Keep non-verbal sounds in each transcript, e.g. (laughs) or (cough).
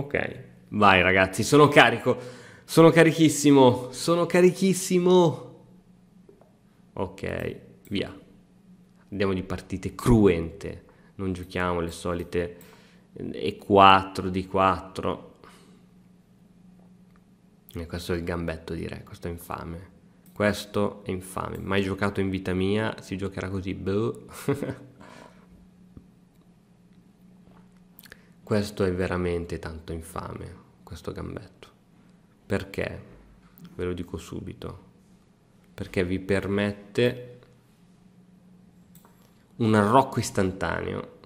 Ok. Vai ragazzi, sono carico. Sono carichissimo. Sono carichissimo. Ok, via. Andiamo di partite cruente. Non giochiamo le solite E4 eh, di 4. E eh, questo è il gambetto direi, questo è infame. Questo è infame. Mai giocato in vita mia, si giocherà così. Boh. (laughs) Questo è veramente tanto infame, questo gambetto. Perché? Ve lo dico subito. Perché vi permette un arrocco istantaneo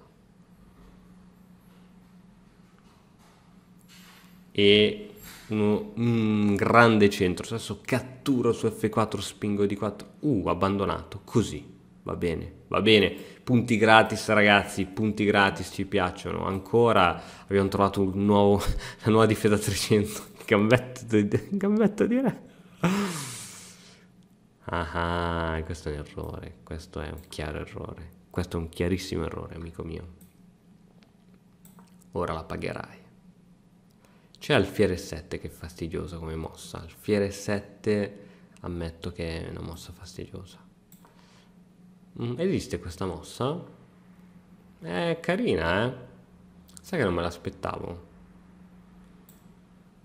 e uno, un grande centro, adesso catturo su F4, spingo di 4, uh, abbandonato, così va bene, va bene. Punti gratis ragazzi, punti gratis ci piacciono. Ancora abbiamo trovato un nuovo, (laughs) la nuova difesa 300, gambetto di, gambetto di re. Ah, ah, questo è un errore, questo è un chiaro errore, questo è un chiarissimo errore amico mio. Ora la pagherai. C'è Alfiere 7 che è fastidiosa come mossa, Alfiere 7 ammetto che è una mossa fastidiosa. Mhm. Esiste questa mossa? È carina, eh? Sai che non me l'aspettavo?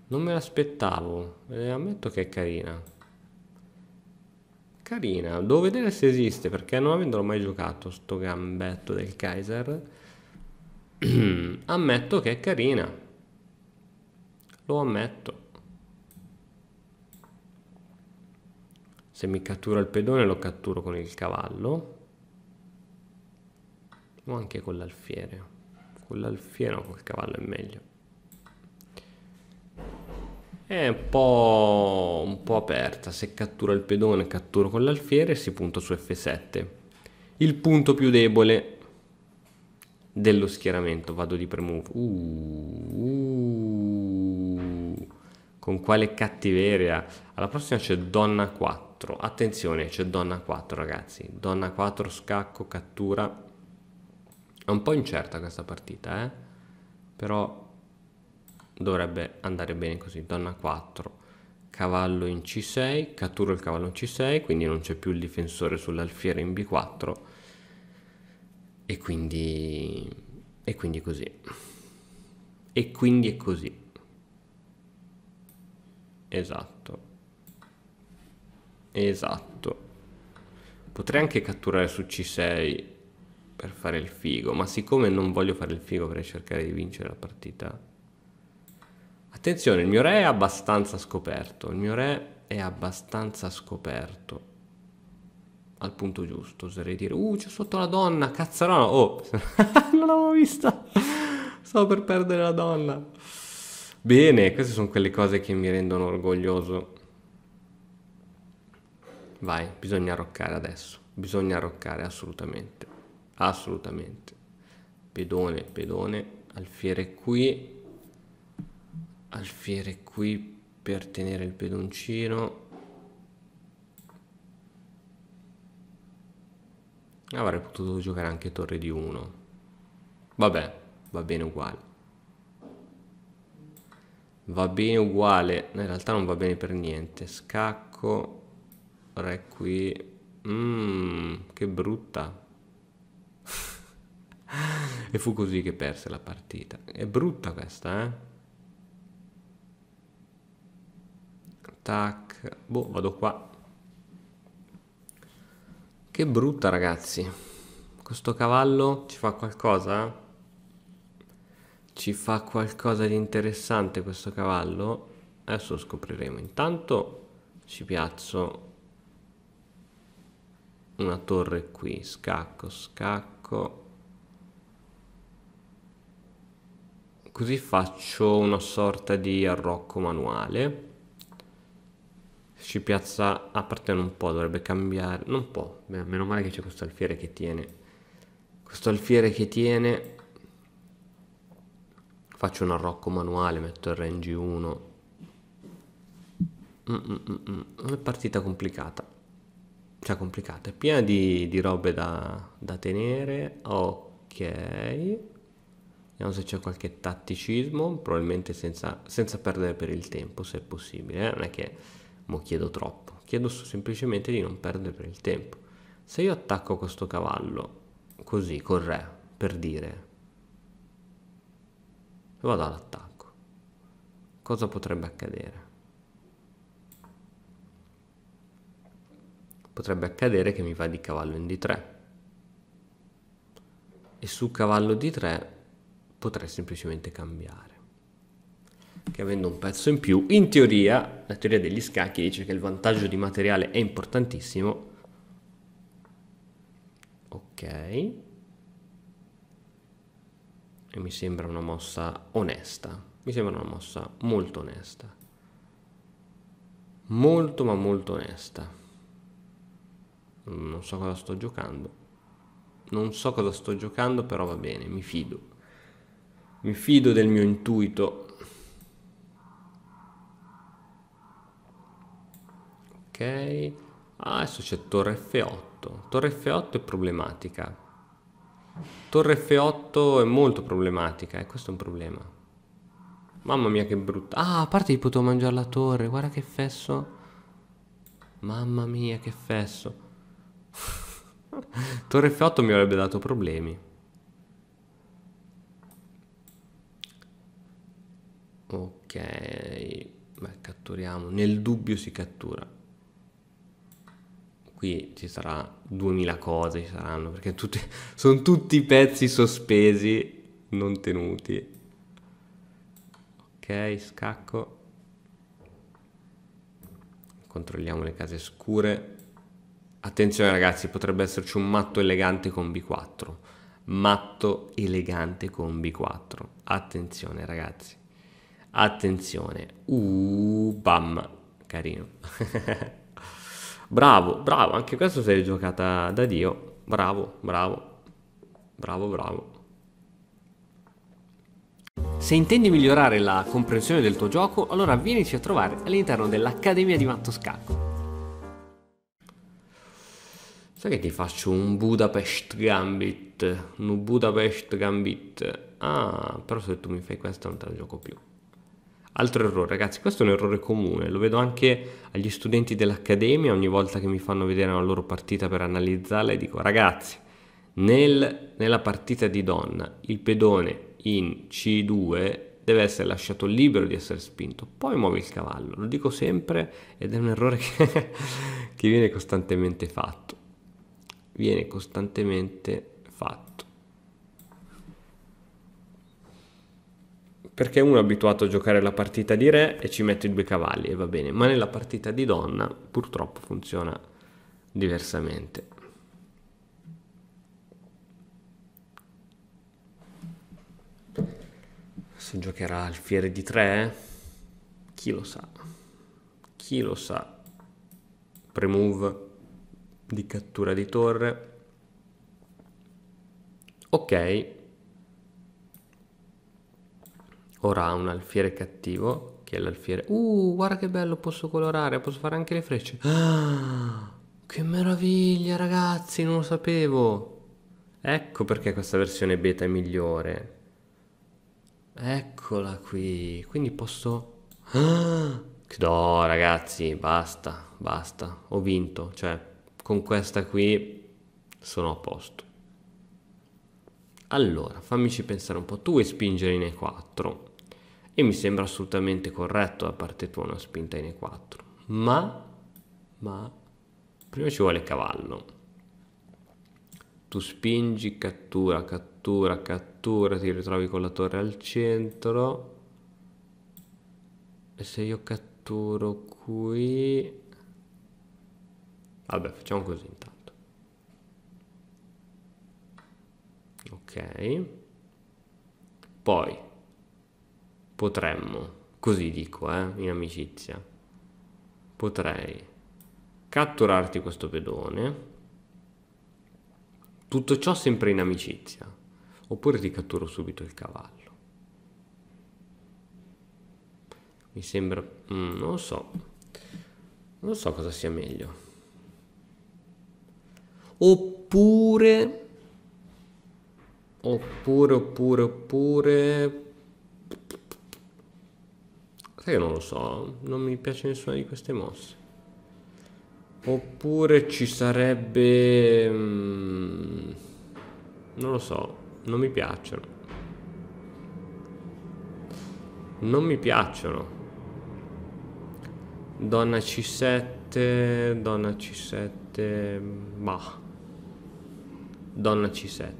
Non me l'aspettavo. Eh, ammetto che è carina. Carina. Devo vedere se esiste, perché non avendolo mai giocato, sto gambetto del Kaiser. (clears throat) ammetto che è carina. Lo ammetto. Se mi cattura il pedone lo catturo con il cavallo o anche con l'alfiere. Con l'alfiere o col cavallo è meglio. È un po', un po' aperta, se cattura il pedone catturo con l'alfiere si punta su F7. Il punto più debole dello schieramento, vado di premove. Uh, uh, con quale cattiveria. Alla prossima c'è donna 4. Attenzione, c'è donna 4 ragazzi. Donna 4 scacco, cattura. È un po' incerta questa partita, eh? però dovrebbe andare bene così. Donna 4, cavallo in C6, catturo il cavallo in C6, quindi non c'è più il difensore sull'alfiere in B4 e quindi, e quindi è così. E quindi è così. Esatto. Esatto. Potrei anche catturare su C6 per fare il figo, ma siccome non voglio fare il figo per cercare di vincere la partita... Attenzione, il mio re è abbastanza scoperto, il mio re è abbastanza scoperto. Al punto giusto, oserei dire, uh, c'è sotto la donna, cazzarona, oh, (laughs) non l'avevo vista, stavo per perdere la donna. Bene, queste sono quelle cose che mi rendono orgoglioso. Vai, bisogna roccare adesso, bisogna roccare assolutamente assolutamente pedone pedone alfiere qui alfiere qui per tenere il pedoncino avrei potuto giocare anche torre di 1 vabbè va bene uguale va bene uguale in realtà non va bene per niente scacco re qui mm, che brutta e fu così che perse la partita. È brutta questa, eh? Tac, boh, vado qua. Che brutta, ragazzi. Questo cavallo ci fa qualcosa? Ci fa qualcosa di interessante questo cavallo? Adesso lo scopriremo. Intanto ci piazzo una torre qui, scacco, scacco, così faccio una sorta di arrocco manuale ci piazza a parte non può dovrebbe cambiare non può Beh, meno male che c'è questo alfiere che tiene questo alfiere che tiene faccio un arrocco manuale metto il range 1 mm, mm, mm, è mm. partita complicata cioè complicata è piena di, di robe da, da tenere ok Vediamo se c'è qualche tatticismo, probabilmente senza, senza perdere per il tempo, se è possibile. Eh? Non è che mo chiedo troppo, chiedo semplicemente di non perdere per il tempo. Se io attacco questo cavallo, così, col re, per dire, vado all'attacco, cosa potrebbe accadere? Potrebbe accadere che mi va di cavallo in D3. E su cavallo D3 potrei semplicemente cambiare. Che avendo un pezzo in più, in teoria, la teoria degli scacchi dice che il vantaggio di materiale è importantissimo. Ok. E mi sembra una mossa onesta. Mi sembra una mossa molto onesta. Molto ma molto onesta. Non so cosa sto giocando. Non so cosa sto giocando, però va bene, mi fido mi fido del mio intuito ok ah, adesso c'è torre F8 torre F8 è problematica torre F8 è molto problematica e eh? questo è un problema mamma mia che brutta ah a parte gli potevo mangiare la torre guarda che fesso mamma mia che fesso (laughs) torre F8 mi avrebbe dato problemi ok beh, catturiamo nel dubbio si cattura qui ci sarà 2000 cose ci saranno perché (laughs) tutti, sono tutti pezzi sospesi non tenuti ok scacco controlliamo le case scure attenzione ragazzi potrebbe esserci un matto elegante con b4 matto elegante con b4 attenzione ragazzi Attenzione. Uh, bam. Carino. (laughs) bravo, bravo. Anche questo sei giocata da Dio. Bravo, bravo. Bravo, bravo. Se intendi migliorare la comprensione del tuo gioco, allora vienici a trovare all'interno dell'Accademia di Matto Scacco. Sai che ti faccio un Budapest Gambit? Un Budapest Gambit. Ah, però se tu mi fai questo non te la gioco più. Altro errore, ragazzi, questo è un errore comune, lo vedo anche agli studenti dell'Accademia ogni volta che mi fanno vedere una loro partita per analizzarla e dico ragazzi, nel, nella partita di donna il pedone in C2 deve essere lasciato libero di essere spinto, poi muovi il cavallo, lo dico sempre ed è un errore (laughs) che, che viene costantemente fatto, viene costantemente fatto. perché uno è abituato a giocare la partita di re e ci mette i due cavalli e va bene, ma nella partita di donna purtroppo funziona diversamente. Se giocherà al fiere di tre, chi lo sa, chi lo sa. Premove di cattura di torre. Ok, Ora ha un alfiere cattivo, che è l'alfiere... Uh, guarda che bello, posso colorare, posso fare anche le frecce. Ah, che meraviglia ragazzi, non lo sapevo. Ecco perché questa versione beta è migliore. Eccola qui, quindi posso... Ah, no ragazzi, basta, basta, ho vinto, cioè con questa qui sono a posto. Allora, fammici pensare un po', tu vuoi spingere in E4? e mi sembra assolutamente corretto da parte tua una spinta in E4 ma, ma prima ci vuole cavallo tu spingi, cattura, cattura, cattura, ti ritrovi con la torre al centro e se io catturo qui vabbè facciamo così intanto ok poi Potremmo, così dico, eh, in amicizia. Potrei catturarti questo pedone. Tutto ciò sempre in amicizia. Oppure ti catturo subito il cavallo. Mi sembra... Mm, non lo so. Non so cosa sia meglio. Oppure... Oppure, oppure, oppure che non lo so, non mi piace nessuna di queste mosse. Oppure ci sarebbe... Mm, non lo so, non mi piacciono. Non mi piacciono. Donna C7, donna C7, bah. Donna C7.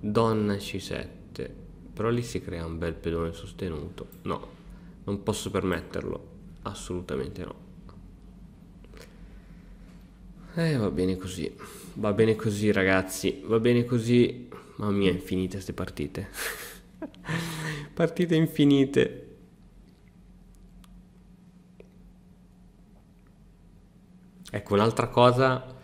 Donna C7. Però lì si crea un bel pedone sostenuto. No, non posso permetterlo. Assolutamente no. E eh, va bene così. Va bene così, ragazzi. Va bene così. Mamma mia, infinite queste partite. (laughs) partite infinite. Ecco, un'altra cosa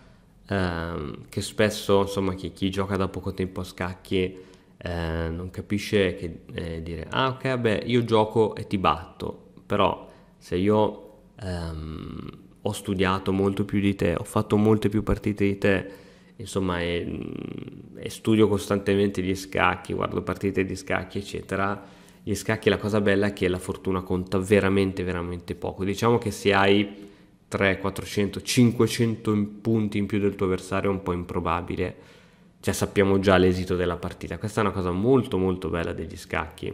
ehm, che spesso, insomma, chi, chi, gioca da poco tempo a scacchi eh, non capisce che eh, dire, ah ok, beh, io gioco e ti batto, però se io ehm, ho studiato molto più di te, ho fatto molte più partite di te, insomma, e, mm, e studio costantemente gli scacchi, guardo partite di scacchi, eccetera, gli scacchi la cosa bella è che la fortuna conta veramente veramente poco diciamo che se hai 300 400 500 punti in più del tuo avversario è un po' improbabile cioè sappiamo già l'esito della partita. Questa è una cosa molto molto bella degli scacchi,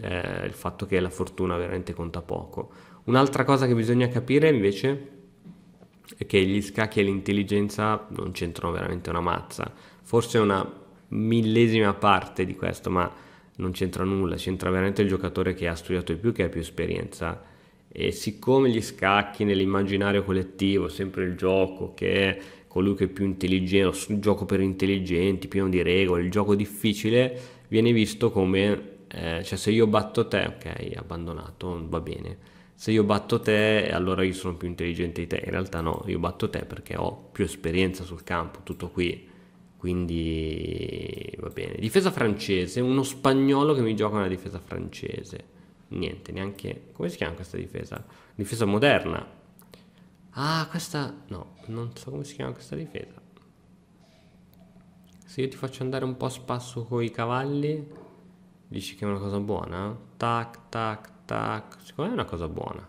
eh, il fatto che la fortuna veramente conta poco. Un'altra cosa che bisogna capire invece è che gli scacchi e l'intelligenza non c'entrano veramente una mazza, forse una millesima parte di questo, ma non c'entra nulla, c'entra veramente il giocatore che ha studiato di più, che ha più esperienza. E siccome gli scacchi nell'immaginario collettivo, sempre il gioco che colui che è più intelligente, un gioco per intelligenti, pieno di regole, il gioco difficile viene visto come, eh, cioè se io batto te, ok, abbandonato, va bene, se io batto te allora io sono più intelligente di te, in realtà no, io batto te perché ho più esperienza sul campo, tutto qui, quindi va bene. Difesa francese, uno spagnolo che mi gioca una difesa francese, niente, neanche, come si chiama questa difesa? Difesa moderna, Ah, questa... No, non so come si chiama questa difesa. Se io ti faccio andare un po' a spasso con i cavalli, dici che è una cosa buona? Tac, tac, tac. Secondo me è una cosa buona.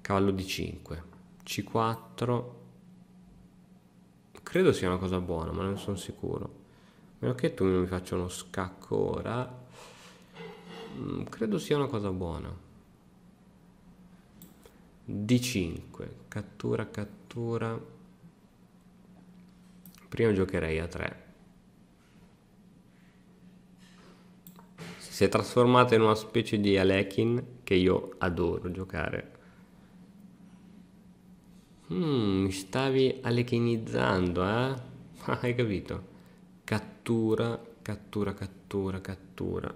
Cavallo di 5. C4. Credo sia una cosa buona, ma non sono sicuro. A meno che tu non mi faccia uno scacco ora. Mm, credo sia una cosa buona. D5, cattura, cattura. Prima giocherei a 3. Si è trasformata in una specie di Alekin che io adoro giocare. Mm, mi stavi alechinizzando, eh? (laughs) Ah, hai capito? Cattura, cattura, cattura, cattura.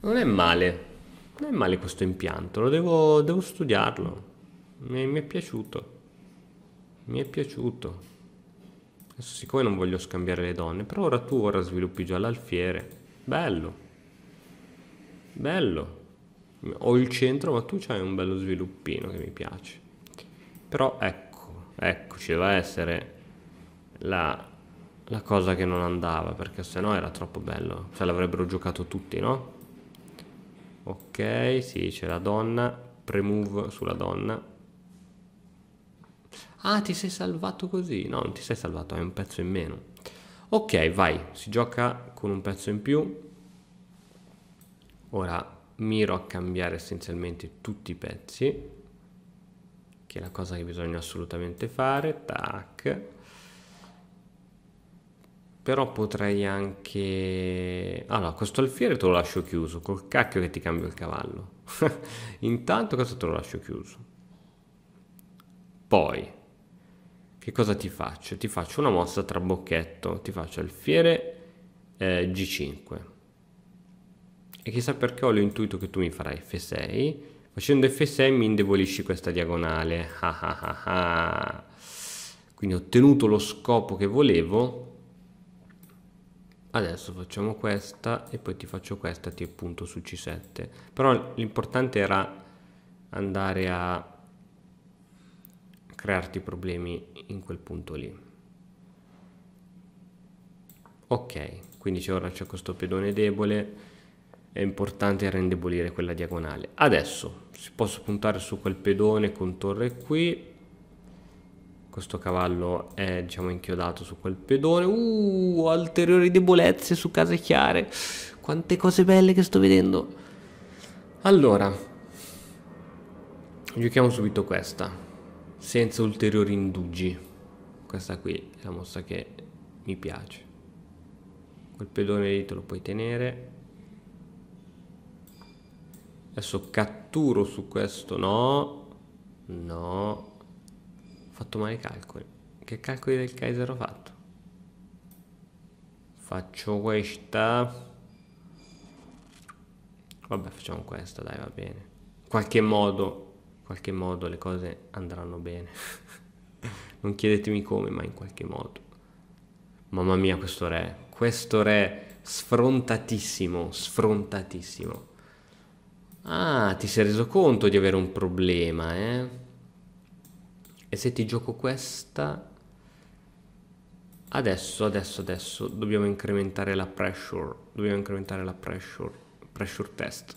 Non è male non è male questo impianto, lo devo, devo studiarlo, mi, mi, è piaciuto, mi è piaciuto. Adesso siccome non voglio scambiare le donne, però ora tu ora sviluppi già l'alfiere, bello, bello. Ho il centro ma tu c'hai un bello sviluppino che mi piace. Però ecco, ecco, ci deve essere la, la cosa che non andava, perché sennò era troppo bello, cioè l'avrebbero giocato tutti, no? ok sì c'è la donna premove sulla donna ah ti sei salvato così no non ti sei salvato hai un pezzo in meno ok vai si gioca con un pezzo in più ora miro a cambiare essenzialmente tutti i pezzi che è la cosa che bisogna assolutamente fare tac però potrei anche... Allora, ah questo alfiere te lo lascio chiuso, col cacchio che ti cambio il cavallo. (laughs) Intanto questo te lo lascio chiuso. Poi, che cosa ti faccio? Ti faccio una mossa tra bocchetto ti faccio alfiere eh, G5. E chissà perché ho l'intuito che tu mi farai F6. Facendo F6 mi indebolisci questa diagonale. (laughs) Quindi ho ottenuto lo scopo che volevo adesso facciamo questa e poi ti faccio questa ti appunto su c7 però l'importante era andare a crearti problemi in quel punto lì ok quindi c'è ora c'è questo pedone debole è importante rendebolire quella diagonale adesso si posso puntare su quel pedone con torre qui questo cavallo è diciamo inchiodato su quel pedone uh ulteriori debolezze su case chiare quante cose belle che sto vedendo allora giochiamo subito questa senza ulteriori indugi questa qui è la mossa che mi piace quel pedone lì te lo puoi tenere adesso catturo su questo no no fatto male i calcoli. Che calcoli del Kaiser ho fatto? Faccio questa. Vabbè, facciamo questa, dai, va bene. In qualche modo, in qualche modo le cose andranno bene. (laughs) non chiedetemi come, ma in qualche modo. Mamma mia, questo re. Questo re sfrontatissimo, sfrontatissimo. Ah, ti sei reso conto di avere un problema, eh? E se ti gioco questa... Adesso, adesso, adesso dobbiamo incrementare la pressure. Dobbiamo incrementare la pressure. Pressure test.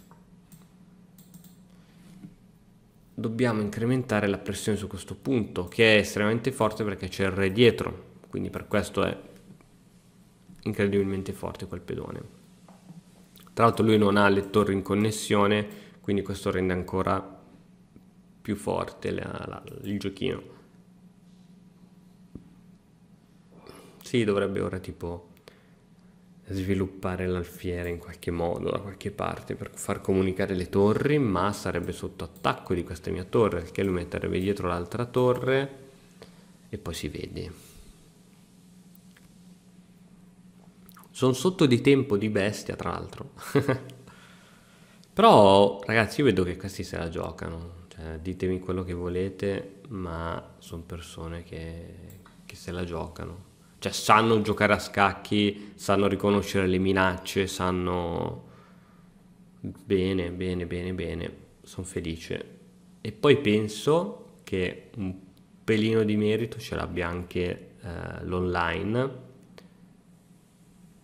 Dobbiamo incrementare la pressione su questo punto, che è estremamente forte perché c'è il re dietro. Quindi per questo è incredibilmente forte quel pedone. Tra l'altro lui non ha le torri in connessione, quindi questo rende ancora più forte la, la, il giochino. Sì, dovrebbe ora tipo sviluppare l'alfiere in qualche modo, da qualche parte, per far comunicare le torri, ma sarebbe sotto attacco di questa mia torre, perché lui metterebbe dietro l'altra torre e poi si vede. Sono sotto di tempo di bestia, tra l'altro. (laughs) Però, ragazzi, io vedo che questi se la giocano. Eh, ditemi quello che volete, ma sono persone che, che se la giocano. Cioè, sanno giocare a scacchi, sanno riconoscere le minacce, sanno... Bene, bene, bene, bene, sono felice. E poi penso che un pelino di merito ce l'abbia anche eh, l'online,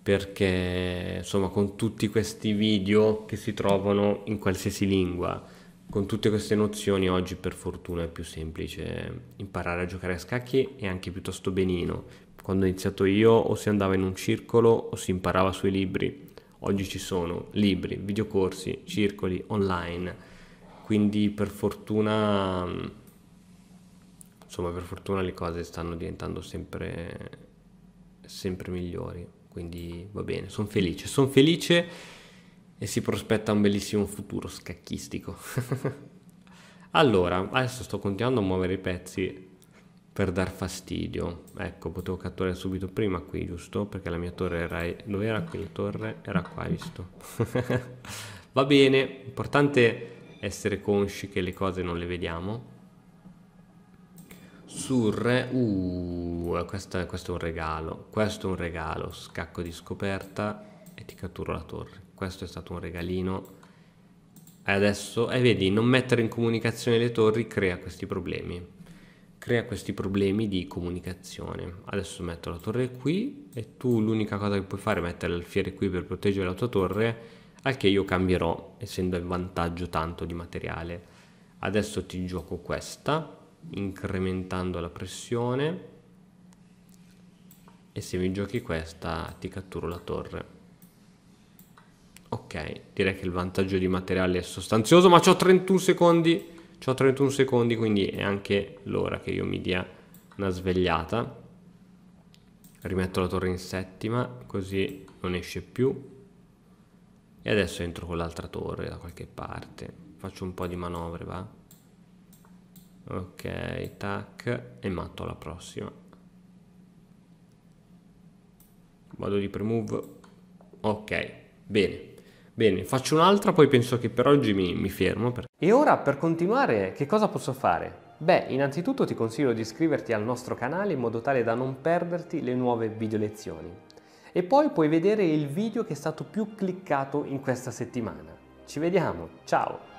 perché insomma con tutti questi video che si trovano in qualsiasi lingua, con tutte queste nozioni oggi per fortuna è più semplice imparare a giocare a scacchi e anche piuttosto benino. Quando ho iniziato io o si andava in un circolo o si imparava sui libri. Oggi ci sono libri, videocorsi, circoli, online. Quindi per fortuna, insomma per fortuna le cose stanno diventando sempre, sempre migliori. Quindi va bene, sono felice. Sono felice e si prospetta un bellissimo futuro scacchistico. (laughs) allora, adesso sto continuando a muovere i pezzi per dar fastidio. Ecco, potevo catturare subito prima qui, giusto? Perché la mia torre era... dove era qui la torre? Era qua, visto? (laughs) Va bene, importante essere consci che le cose non le vediamo. Surre, uh, questo, questo è un regalo, questo è un regalo, scacco di scoperta e ti catturo la torre questo è stato un regalino e adesso e vedi non mettere in comunicazione le torri crea questi problemi crea questi problemi di comunicazione adesso metto la torre qui e tu l'unica cosa che puoi fare è mettere l'alfiere qui per proteggere la tua torre al che io cambierò essendo in vantaggio tanto di materiale adesso ti gioco questa incrementando la pressione e se mi giochi questa ti catturo la torre Ok, direi che il vantaggio di materiale è sostanzioso, ma ho 31 secondi, ho 31 secondi, quindi è anche l'ora che io mi dia una svegliata. Rimetto la torre in settima, così non esce più. E adesso entro con l'altra torre da qualche parte. Faccio un po' di manovre, va? Ok, tac, e matto alla prossima. Vado di premove. Ok, bene. Bene, faccio un'altra, poi penso che per oggi mi, mi fermo. Per... E ora per continuare, che cosa posso fare? Beh, innanzitutto ti consiglio di iscriverti al nostro canale in modo tale da non perderti le nuove video lezioni. E poi puoi vedere il video che è stato più cliccato in questa settimana. Ci vediamo, ciao!